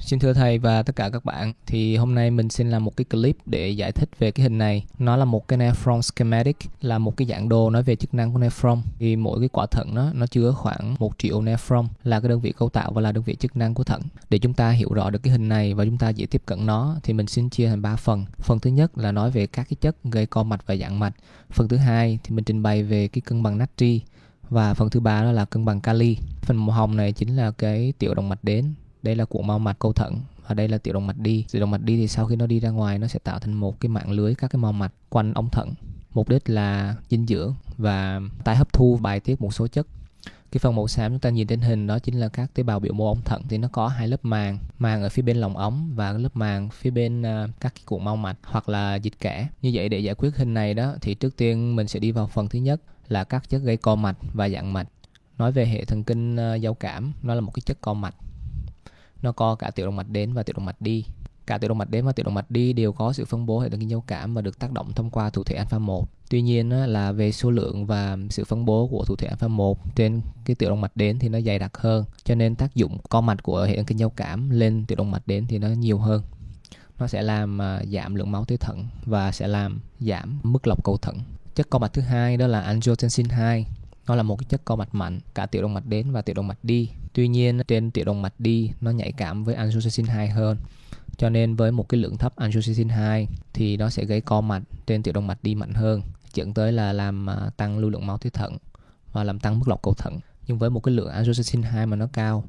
Xin thưa thầy và tất cả các bạn, thì hôm nay mình xin làm một cái clip để giải thích về cái hình này. Nó là một cái nephron schematic, là một cái dạng đồ nói về chức năng của nephron. Thì mỗi cái quả thận nó nó chứa khoảng 1 triệu nephron là cái đơn vị cấu tạo và là đơn vị chức năng của thận. Để chúng ta hiểu rõ được cái hình này và chúng ta dễ tiếp cận nó thì mình xin chia thành 3 phần. Phần thứ nhất là nói về các cái chất gây co mạch và giãn mạch. Phần thứ hai thì mình trình bày về cái cân bằng natri và phần thứ ba đó là cân bằng kali phần màu hồng này chính là cái tiểu động mạch đến đây là cuộn mao mạch cầu thận và đây là tiểu động mạch đi tiểu động mạch đi thì sau khi nó đi ra ngoài nó sẽ tạo thành một cái mạng lưới các cái mao mạch quanh ống thận mục đích là dinh dưỡng và tái hấp thu bài tiết một số chất cái phần màu xám chúng ta nhìn trên hình đó chính là các tế bào biểu mô ống thận thì nó có hai lớp màng màng ở phía bên lòng ống và lớp màng phía bên à, các cái cuộn mao mạch hoặc là dịch kẽ như vậy để giải quyết hình này đó thì trước tiên mình sẽ đi vào phần thứ nhất là các chất gây co mạch và dạng mạch nói về hệ thần kinh à, giao cảm nó là một cái chất co mạch nó có cả tiểu động mạch đến và tiểu động mạch đi cả tiểu động mạch đến và tiểu động mạch đi đều có sự phân bố hệ thần kinh giao cảm và được tác động thông qua thụ thể alpha 1. Tuy nhiên là về số lượng và sự phân bố của thụ thể alpha 1 trên cái tiểu động mạch đến thì nó dày đặc hơn, cho nên tác dụng co mạch của hệ thần kinh giao cảm lên tiểu động mạch đến thì nó nhiều hơn. Nó sẽ làm à, giảm lượng máu tới thận và sẽ làm giảm mức lọc cầu thận. Chất co mạch thứ hai đó là angiotensin 2. Nó là một cái chất co mạch mạnh cả tiểu động mạch đến và tiểu động mạch đi Tuy nhiên trên tiểu động mạch đi nó nhạy cảm với angiotensin 2 hơn. Cho nên với một cái lượng thấp angiotensin 2 thì nó sẽ gây co mạch trên tiểu động mạch đi mạnh hơn, dẫn tới là làm à, tăng lưu lượng máu tới thận và làm tăng mức lọc cầu thận. Nhưng với một cái lượng angiotensin 2 mà nó cao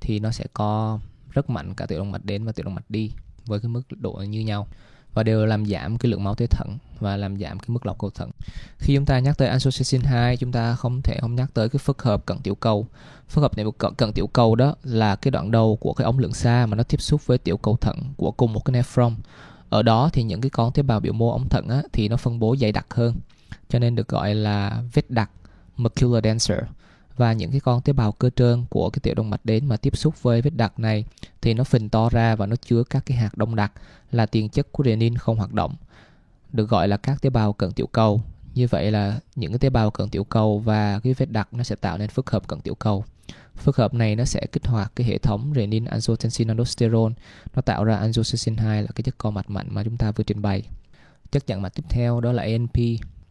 thì nó sẽ co rất mạnh cả tiểu động mạch đến và tiểu động mạch đi với cái mức độ như nhau và đều làm giảm cái lượng máu tới thận và làm giảm cái mức lọc cầu thận. Khi chúng ta nhắc tới ansocyanin 2, chúng ta không thể không nhắc tới cái phức hợp cận tiểu cầu. Phức hợp này cận, cận tiểu cầu đó là cái đoạn đầu của cái ống lượng xa mà nó tiếp xúc với tiểu cầu thận của cùng một cái nephron. Ở đó thì những cái con tế bào biểu mô ống thận á, thì nó phân bố dày đặc hơn, cho nên được gọi là vết đặc, macular denser và những cái con tế bào cơ trơn của cái tiểu động mạch đến mà tiếp xúc với vết đặc này thì nó phình to ra và nó chứa các cái hạt đông đặc là tiền chất của renin không hoạt động được gọi là các tế bào cận tiểu cầu như vậy là những cái tế bào cận tiểu cầu và cái vết đặc nó sẽ tạo nên phức hợp cận tiểu cầu phức hợp này nó sẽ kích hoạt cái hệ thống renin angiotensin aldosterone nó tạo ra angiotensin 2 là cái chất co mạch mạnh mà chúng ta vừa trình bày chất dạng mạch tiếp theo đó là ANP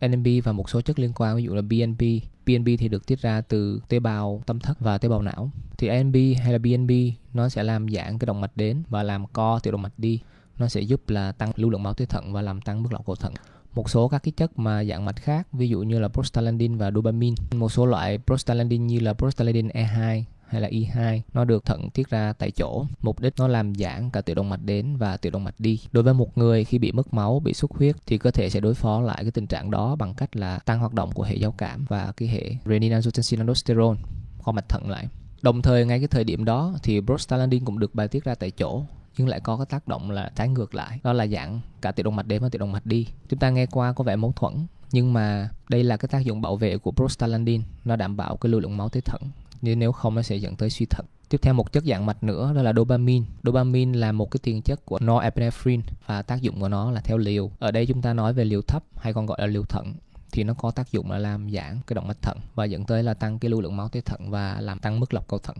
NMB và một số chất liên quan ví dụ là BNP. BNP thì được tiết ra từ tế bào tâm thất và tế bào não. Thì NMB hay là BNP nó sẽ làm giãn cái động mạch đến và làm co tiểu động mạch đi. Nó sẽ giúp là tăng lưu lượng máu tới thận và làm tăng mức lọc cầu thận một số các cái chất mà dạng mạch khác ví dụ như là prostaglandin và dopamine một số loại prostaglandin như là prostaglandin E2 hay là Y2 nó được thận tiết ra tại chỗ. Mục đích nó làm giãn cả tiểu động mạch đến và tiểu động mạch đi. Đối với một người khi bị mất máu, bị xuất huyết thì cơ thể sẽ đối phó lại cái tình trạng đó bằng cách là tăng hoạt động của hệ giao cảm và cái hệ renin angiotensin aldosterone kho mạch thận lại. Đồng thời ngay cái thời điểm đó thì prostaglandin cũng được bài tiết ra tại chỗ nhưng lại có cái tác động là trái ngược lại đó là dạng cả tiểu động mạch đến và tiểu động mạch đi chúng ta nghe qua có vẻ mâu thuẫn nhưng mà đây là cái tác dụng bảo vệ của prostaglandin nó đảm bảo cái lưu lượng máu tới thận nếu nếu không nó sẽ dẫn tới suy thận tiếp theo một chất dạng mạch nữa đó là dopamine dopamine là một cái tiền chất của norepinephrine và tác dụng của nó là theo liều ở đây chúng ta nói về liều thấp hay còn gọi là liều thận thì nó có tác dụng là làm giãn cái động mạch thận và dẫn tới là tăng cái lưu lượng máu tới thận và làm tăng mức lọc cầu thận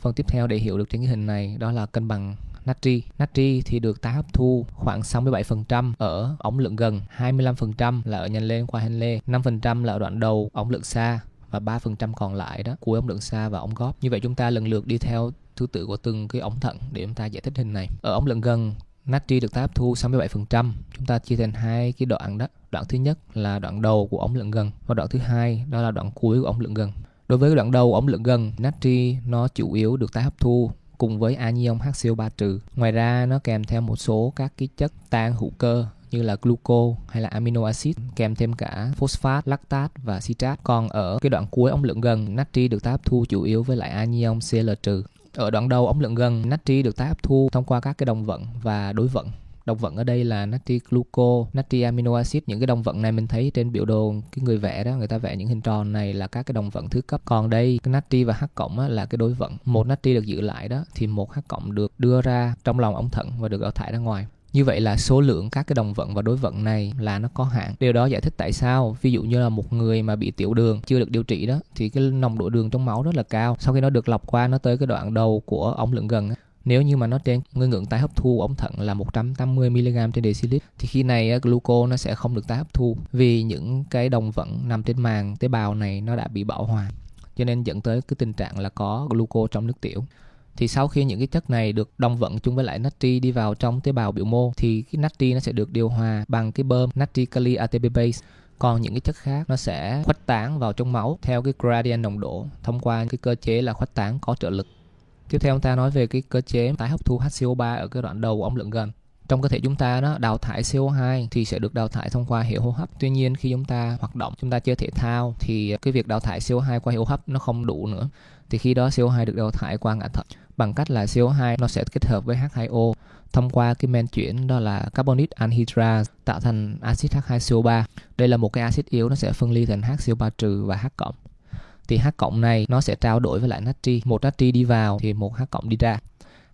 phần tiếp theo để hiểu được trên cái hình này đó là cân bằng natri. Natri thì được tái hấp thu khoảng 67% ở ống lượng gần, 25% là ở nhanh lên qua hen lê, 5% là ở đoạn đầu ống lượng xa và 3% còn lại đó của ống lượng xa và ống góp. Như vậy chúng ta lần lượt đi theo thứ tự của từng cái ống thận để chúng ta giải thích hình này. Ở ống lượng gần natri được tái hấp thu 67%. Chúng ta chia thành hai cái đoạn đó. Đoạn thứ nhất là đoạn đầu của ống lượng gần và đoạn thứ hai đó là đoạn cuối của ống lượng gần. Đối với đoạn đầu ống lượng gần, natri nó chủ yếu được tái hấp thu cùng với anion HCO3 trừ. Ngoài ra nó kèm theo một số các cái chất tan hữu cơ như là gluco hay là amino acid kèm thêm cả phosphat, lactat và citrat. Còn ở cái đoạn cuối ống lượng gần, natri được tái hấp thu chủ yếu với lại anion Cl trừ. Ở đoạn đầu ống lượng gần, natri được tái hấp thu thông qua các cái đồng vận và đối vận đồng vận ở đây là natri gluco, natri amino acid những cái đồng vận này mình thấy trên biểu đồ cái người vẽ đó người ta vẽ những hình tròn này là các cái đồng vận thứ cấp còn đây cái natri và h cộng là cái đối vận một natri được giữ lại đó thì một h cộng được đưa ra trong lòng ống thận và được đào thải ra ngoài như vậy là số lượng các cái đồng vận và đối vận này là nó có hạn điều đó giải thích tại sao ví dụ như là một người mà bị tiểu đường chưa được điều trị đó thì cái nồng độ đường trong máu rất là cao sau khi nó được lọc qua nó tới cái đoạn đầu của ống lượng gần nếu như mà nó trên ngưỡng ngưỡng tái hấp thu ống thận là 180 mg trên decilit thì khi này gluco nó sẽ không được tái hấp thu vì những cái đồng vận nằm trên màng tế bào này nó đã bị bão hòa cho nên dẫn tới cái tình trạng là có gluco trong nước tiểu thì sau khi những cái chất này được đồng vận chung với lại natri đi vào trong tế bào biểu mô thì cái natri nó sẽ được điều hòa bằng cái bơm natri kali ATP base còn những cái chất khác nó sẽ khuếch tán vào trong máu theo cái gradient nồng độ thông qua cái cơ chế là khuếch tán có trợ lực tiếp theo ông ta nói về cái cơ chế tái hấp thu HCO3 ở cái đoạn đầu của ống lượng gần trong cơ thể chúng ta nó đào thải CO2 thì sẽ được đào thải thông qua hệ hô hấp. Tuy nhiên khi chúng ta hoạt động, chúng ta chơi thể thao thì cái việc đào thải CO2 qua hệ hô hấp nó không đủ nữa. Thì khi đó CO2 được đào thải qua ngã thận bằng cách là CO2 nó sẽ kết hợp với H2O thông qua cái men chuyển đó là carbonic anhydrase tạo thành axit H2CO3. Đây là một cái axit yếu nó sẽ phân ly thành HCO3 trừ và H cộng. Thì H cộng này nó sẽ trao đổi với lại natri, một natri đi vào thì một H cộng đi ra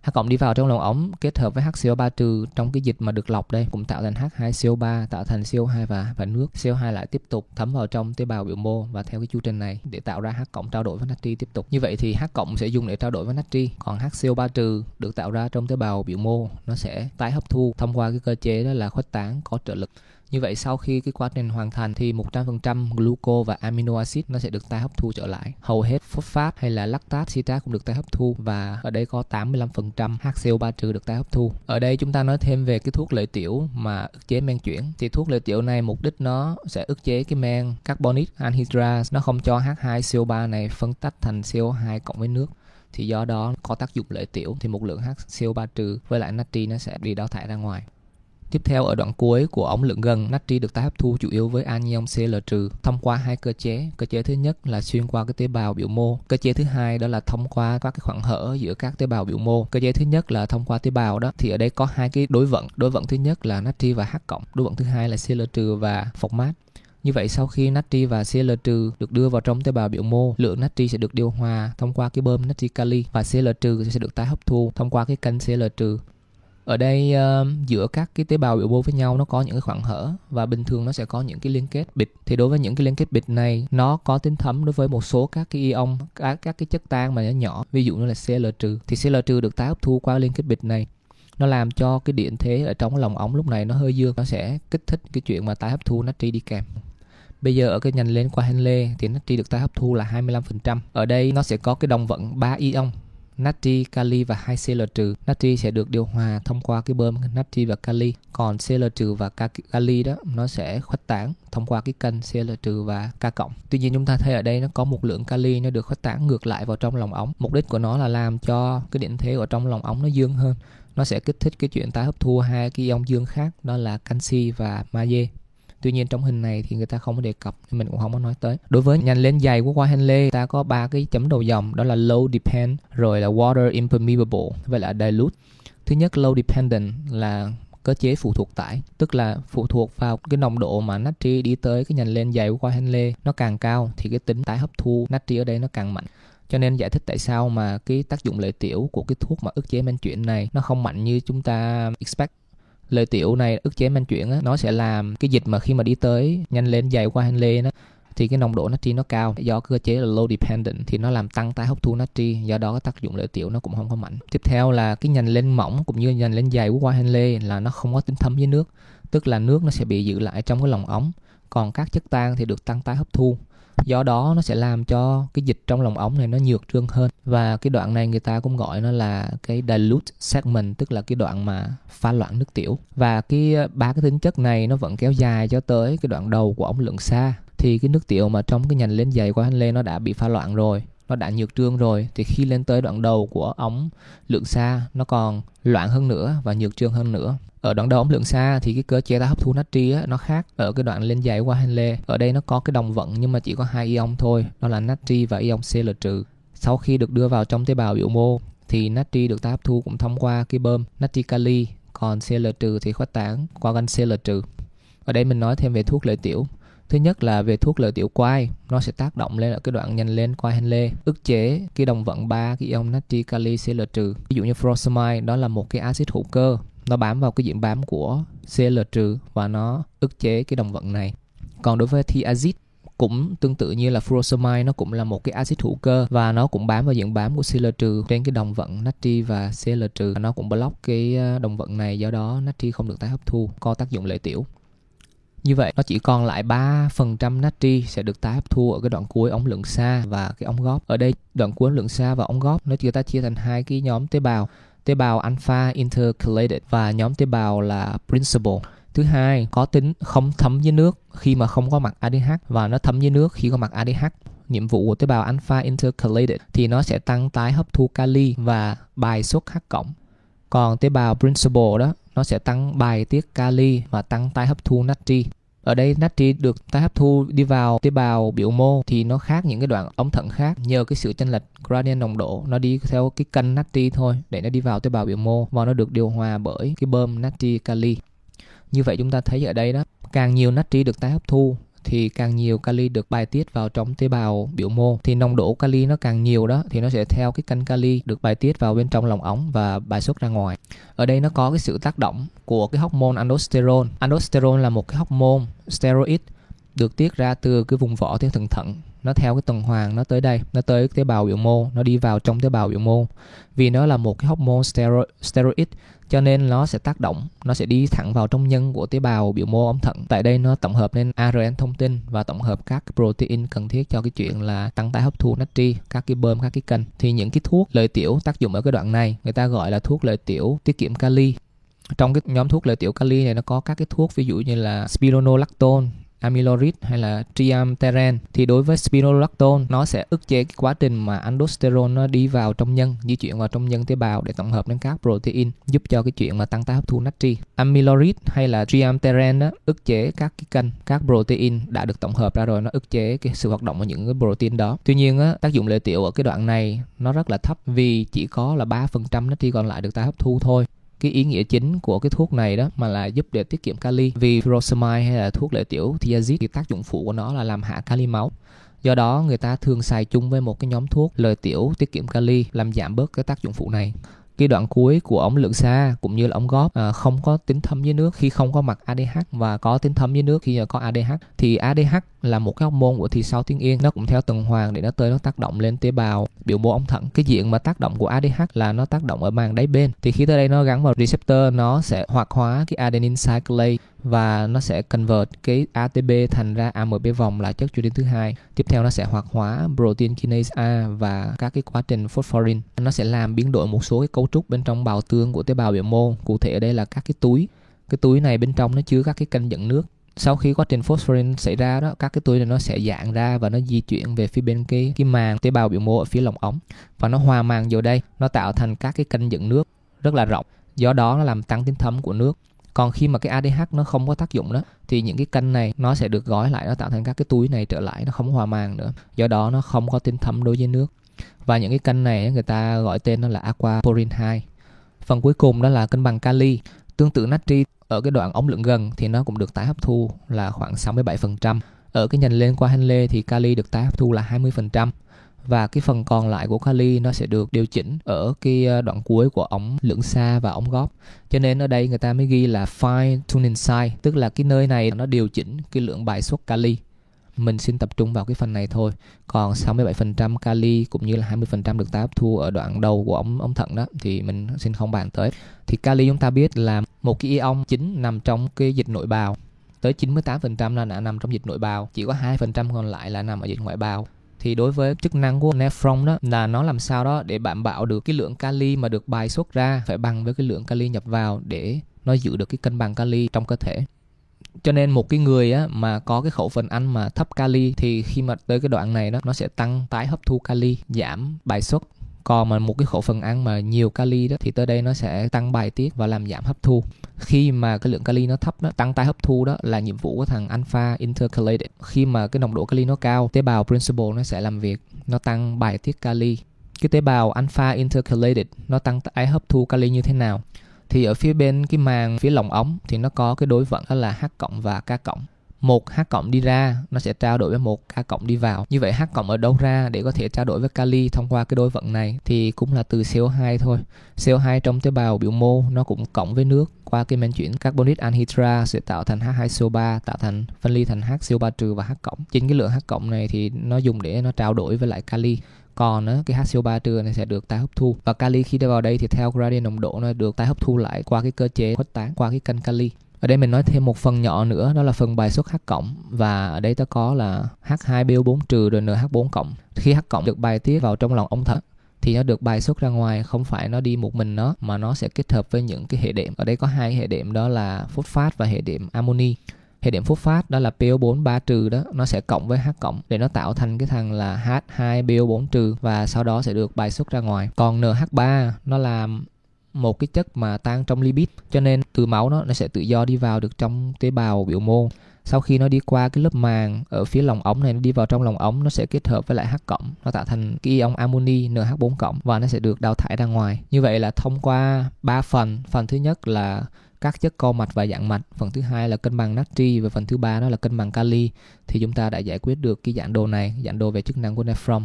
H cộng đi vào trong lòng ống kết hợp với HCO3 trừ trong cái dịch mà được lọc đây cũng tạo thành H2CO3 tạo thành CO2 và và nước. CO2 lại tiếp tục thấm vào trong tế bào biểu mô và theo cái chu trình này để tạo ra H cộng trao đổi với natri tiếp tục. Như vậy thì H cộng sẽ dùng để trao đổi với natri, còn HCO3 trừ được tạo ra trong tế bào biểu mô nó sẽ tái hấp thu thông qua cái cơ chế đó là khuếch tán có trợ lực. Như vậy sau khi cái quá trình hoàn thành thì 100% gluco và amino acid nó sẽ được tái hấp thu trở lại. Hầu hết phosphat hay là lactat, citrate cũng được tái hấp thu và ở đây có 85% HCO3 trừ được tái hấp thu. Ở đây chúng ta nói thêm về cái thuốc lợi tiểu mà ức chế men chuyển. Thì thuốc lợi tiểu này mục đích nó sẽ ức chế cái men carbonic anhydrase nó không cho H2CO3 này phân tách thành CO2 cộng với nước thì do đó có tác dụng lợi tiểu thì một lượng HCO3 trừ với lại natri nó sẽ bị đào thải ra ngoài. Tiếp theo ở đoạn cuối của ống lượng gần, natri được tái hấp thu chủ yếu với anion Cl- trừ thông qua hai cơ chế. Cơ chế thứ nhất là xuyên qua cái tế bào biểu mô. Cơ chế thứ hai đó là thông qua các cái khoảng hở giữa các tế bào biểu mô. Cơ chế thứ nhất là thông qua tế bào đó thì ở đây có hai cái đối vận. Đối vận thứ nhất là natri và H cộng. Đối vận thứ hai là Cl- trừ và format. Như vậy sau khi natri và Cl- trừ được đưa vào trong tế bào biểu mô, lượng natri sẽ được điều hòa thông qua cái bơm natri kali và Cl- trừ sẽ được tái hấp thu thông qua cái kênh Cl- trừ ở đây uh, giữa các cái tế bào biểu mô với nhau nó có những cái khoảng hở và bình thường nó sẽ có những cái liên kết bịch thì đối với những cái liên kết bịch này nó có tính thấm đối với một số các cái ion các các cái chất tan mà nó nhỏ ví dụ như là Cl trừ thì Cl trừ được tái hấp thu qua liên kết bịch này nó làm cho cái điện thế ở trong lòng ống lúc này nó hơi dương nó sẽ kích thích cái chuyện mà tái hấp thu natri đi kèm Bây giờ ở cái nhành lên qua Henle thì natri được tái hấp thu là 25%. Ở đây nó sẽ có cái đồng vận 3 ion natri, kali và hai Cl trừ. Natri sẽ được điều hòa thông qua cái bơm natri và kali, còn Cl trừ và kali đó nó sẽ khuếch tán thông qua cái kênh Cl trừ và K cộng. Tuy nhiên chúng ta thấy ở đây nó có một lượng kali nó được khuếch tán ngược lại vào trong lòng ống. Mục đích của nó là làm cho cái điện thế ở trong lòng ống nó dương hơn nó sẽ kích thích cái chuyện tái hấp thu hai cái ion dương khác đó là canxi và magie tuy nhiên trong hình này thì người ta không có đề cập nên mình cũng không có nói tới đối với nhành lên dày của Wahenle ta có ba cái chấm đầu dòng đó là low depend rồi là water impermeable vậy là dilute thứ nhất low dependent là cơ chế phụ thuộc tải tức là phụ thuộc vào cái nồng độ mà natri đi tới cái nhành lên dày của Henle nó càng cao thì cái tính tái hấp thu natri ở đây nó càng mạnh cho nên giải thích tại sao mà cái tác dụng lợi tiểu của cái thuốc mà ức chế men chuyển này nó không mạnh như chúng ta expect Lợi tiểu này ức chế men chuyển á, nó sẽ làm cái dịch mà khi mà đi tới nhanh lên dày qua hành lê nó thì cái nồng độ natri nó cao do cơ chế là low dependent thì nó làm tăng tái hấp thu natri do đó tác dụng lợi tiểu nó cũng không có mạnh tiếp theo là cái nhành lên mỏng cũng như nhành lên dày của hoa henley là nó không có tính thấm với nước tức là nước nó sẽ bị giữ lại trong cái lòng ống còn các chất tan thì được tăng tái hấp thu do đó nó sẽ làm cho cái dịch trong lòng ống này nó nhược trương hơn và cái đoạn này người ta cũng gọi nó là cái dilute segment tức là cái đoạn mà pha loãng nước tiểu và cái ờ, ba cái tính chất này nó vẫn kéo dài cho tới cái đoạn đầu của ống lượng xa thì cái nước tiểu mà trong cái nhành lên dày của anh lê nó đã bị pha loãng rồi nó đã nhược trương rồi thì khi lên tới đoạn đầu của ống lượng xa nó còn loạn hơn nữa và nhược trương hơn nữa ở đoạn đầu ống lượng xa thì cái cơ chế ta hấp thu natri á, nó khác ở cái đoạn lên dài qua henle ở đây nó có cái đồng vận nhưng mà chỉ có hai ion thôi đó là natri và ion cl trừ sau khi được đưa vào trong tế bào biểu mô thì natri được ta hấp thu cũng thông qua cái bơm natri kali còn cl trừ thì khuếch tán qua gan cl trừ ở đây mình nói thêm về thuốc lợi tiểu thứ nhất là về thuốc lợi tiểu quai nó sẽ tác động lên ở cái đoạn nhanh lên quai hen lê ức chế cái đồng vận ba cái ion natri kali cl trừ ví dụ như furosemide đó là một cái axit hữu cơ nó bám vào cái diện bám của cl trừ và nó ức chế cái đồng vận này còn đối với thiazid cũng tương tự như là furosemide nó cũng là một cái axit hữu cơ và nó cũng bám vào diện bám của CL trừ trên cái đồng vận natri và CL trừ nó cũng block cái ờ, đồng vận này do đó natri không được tái hấp thu có tác dụng lợi tiểu như vậy nó chỉ còn lại 3% natri sẽ được tái hấp thu ở cái đoạn cuối ống lượng xa và cái ống góp. Ở đây đoạn cuối ống lượng xa và ống góp nó chúng ta chia thành hai cái nhóm tế bào, tế bào alpha intercalated và nhóm tế bào là principal. Thứ hai, có tính không thấm với nước khi mà không có mặt ADH và nó thấm với nước khi có mặt ADH nhiệm vụ của tế bào alpha intercalated thì nó sẽ tăng tái hấp thu kali và bài xuất H cộng. Còn tế bào principal đó nó sẽ tăng bài tiết kali và tăng tái hấp thu natri. Ở đây natri được tái hấp thu đi vào tế bào biểu mô thì nó khác những cái đoạn ống thận khác nhờ cái sự chênh lệch gradient nồng độ nó đi theo cái kênh natri thôi để nó đi vào tế bào biểu mô và nó được điều hòa bởi cái bơm natri kali. Như vậy chúng ta thấy ở đây đó, càng nhiều natri được tái hấp thu thì càng nhiều kali được bài tiết vào trong tế bào biểu mô thì nồng độ kali nó càng nhiều đó thì nó sẽ theo cái canh kali được bài tiết vào bên trong lòng ống và bài xuất ra ngoài. Ở đây nó có cái sự tác động của cái hormone aldosterone. Aldosterone là một cái hormone steroid được tiết ra từ cái vùng vỏ tuyến thượng thận nó theo cái tuần hoàn nó tới đây nó tới tế bào biểu mô nó đi vào trong tế bào biểu mô vì nó là một cái hormone steroid cho nên nó sẽ tác động nó sẽ đi thẳng vào trong nhân của tế bào biểu mô ống thận tại đây nó tổng hợp lên ARN thông tin và tổng hợp các protein cần thiết cho cái chuyện là tăng tải hấp thu natri các cái bơm các cái kênh thì những cái thuốc lợi tiểu tác dụng ở cái đoạn này người ta gọi là thuốc lợi tiểu tiết kiệm kali trong cái nhóm thuốc lợi tiểu kali này nó có các cái thuốc ví dụ như là spironolactone amyloid hay là triamteren thì đối với spironolactone nó sẽ ức chế cái quá trình mà aldosterone nó đi vào trong nhân di chuyển vào trong nhân tế bào để tổng hợp đến các protein giúp cho cái chuyện mà tăng tái hấp thu natri amyloid hay là triamteren đó ức chế các cái kênh các protein đã được tổng hợp ra rồi nó ức chế cái sự hoạt động của những cái protein đó tuy nhiên á, tác dụng lợi tiểu ở cái đoạn này nó rất là thấp vì chỉ có là 3% natri còn lại được tái hấp thu thôi cái ý nghĩa chính của cái thuốc này đó mà là giúp để tiết kiệm kali vì furosemide hay là thuốc lợi tiểu thiazid thì tác dụng phụ của nó là làm hạ kali máu do đó người ta thường xài chung với một cái nhóm thuốc lợi tiểu tiết kiệm kali làm giảm bớt cái tác dụng phụ này cái đoạn cuối của ống lượng xa cũng như là ống góp à, không có tính thấm với nước khi không có mặt ADH và có tính thấm với nước khi có ADH thì ADH là một cái hormone của thị sau tiếng yên nó cũng theo tuần hoàn để nó tới nó tác động lên tế bào biểu mô ống thận cái diện mà tác động của ADH là nó tác động ở màng đáy bên thì khi tới đây nó gắn vào receptor nó sẽ hoạt hóa cái adenine cyclase và nó sẽ convert cái ATP thành ra AMP vòng là chất chlorin thứ hai. Tiếp theo nó sẽ hoạt hóa protein kinase A và các cái quá trình phosphorin. Nó sẽ làm biến đổi một số cái cấu trúc bên trong bào tương của tế bào biểu mô. Cụ thể ở đây là các cái túi cái túi này bên trong nó chứa các cái kênh dẫn nước sau khi quá trình phosphorin xảy ra đó các cái túi này nó sẽ dạng ra và nó di chuyển về phía bên cái cái màng tế bào biểu mô ở phía lòng ống và nó hòa màng vào đây nó tạo thành các cái kênh dẫn nước rất là rộng do đó nó làm tăng tính thấm của nước còn khi mà cái ADH nó không có tác dụng đó thì những cái kênh này nó sẽ được gói lại nó tạo thành các cái túi này trở lại nó không hòa màng nữa do đó nó không có tính thấm đối với nước và những cái kênh này người ta gọi tên nó là aquaporin 2 phần cuối cùng đó là cân bằng kali Tương tự natri ở cái đoạn ống lượn gần thì nó cũng được tái hấp thu là khoảng 67%. Ở cái nhành lên qua hành lê thì kali được tái hấp thu là 20% và cái phần còn lại của kali nó sẽ được điều chỉnh ở cái ờ, đoạn cuối của ống lưỡng xa và ống góp cho nên ở đây người ta mới ghi là fine tuning site tức là cái nơi này nó điều chỉnh cái lượng bài xuất kali mình xin tập trung vào cái phần này thôi còn 67% kali cũng như là 20% được ta hấp thu ở đoạn đầu của ống ống thận đó thì mình xin không bàn tới thì kali chúng ta biết là một cái ion chính nằm trong cái dịch nội bào tới 98% là đã nằm trong dịch nội bào chỉ có 2% còn lại là nằm ở dịch ngoại bào thì đối với chức năng của nephron đó là nó làm sao đó để đảm bảo được cái lượng kali mà được bài xuất ra phải bằng với cái lượng kali nhập vào để nó giữ được cái cân bằng kali trong cơ thể cho nên một cái người á mà có cái khẩu phần ăn mà thấp kali thì khi mà tới cái đoạn này đó nó sẽ tăng tái hấp thu kali giảm bài xuất còn mà một cái khẩu phần ăn mà nhiều kali đó thì tới đây nó sẽ tăng bài tiết và làm giảm hấp thu khi mà cái lượng kali nó thấp đó tăng tái hấp thu đó là nhiệm vụ của thằng alpha intercalated khi mà cái nồng độ kali nó cao tế bào principal nó sẽ làm việc nó tăng bài tiết kali cái tế bào alpha intercalated nó tăng tái hấp thu kali như thế nào thì ở phía bên cái màng phía lòng ống thì nó có cái đối vận đó là h cộng và k cộng một h cộng đi ra nó sẽ trao đổi với một k cộng đi vào như vậy h cộng ở đâu ra để có thể trao đổi với kali thông qua cái đối vận này thì cũng là từ CO2 thôi CO2 trong tế bào biểu mô nó cũng cộng với nước qua cái men chuyển carbonic anhydra sẽ tạo thành H2CO3 tạo thành phân ly thành HCO3 trừ và h cộng chính cái lượng h cộng này thì nó dùng để nó trao đổi với lại kali còn á, cái HCO3 trừ này sẽ được tái hấp thu và kali khi đi vào đây thì theo gradient nồng độ nó được tái hấp thu lại qua cái cơ chế khuếch tán qua cái kênh kali ở đây mình nói thêm một phần nhỏ nữa đó là phần bài xuất H cộng và ở đây ta có là H2BO4 trừ rồi NH4 cộng. Khi H cộng được bài tiết vào trong lòng ống thận thì nó được bài xuất ra ngoài không phải nó đi một mình nó mà nó sẽ kết hợp với những cái hệ đệm. Ở đây có hai hệ đệm đó là phốt phát và hệ đệm amoni thì điểm phốt phát đó là PO4 3 trừ đó nó sẽ cộng với H cộng để nó tạo thành cái thằng là H2PO4 trừ và sau đó sẽ được bài xuất ra ngoài. Còn NH3 nó là một cái chất mà tan trong lipid cho nên từ máu nó nó sẽ tự do đi vào được trong tế bào biểu mô sau khi nó đi qua cái lớp màng ở phía lòng ống này nó đi vào trong lòng ống nó sẽ kết hợp với lại H cộng nó tạo thành cái ion amoni NH4 cộng và nó sẽ được đào thải ra ngoài như vậy là thông qua ba phần phần thứ nhất là các chất co mạch và dạng mạch phần thứ hai là cân bằng natri và phần thứ ba đó là cân bằng kali thì chúng ta đã giải quyết được cái dạng đồ này dạng đồ về chức năng của nephron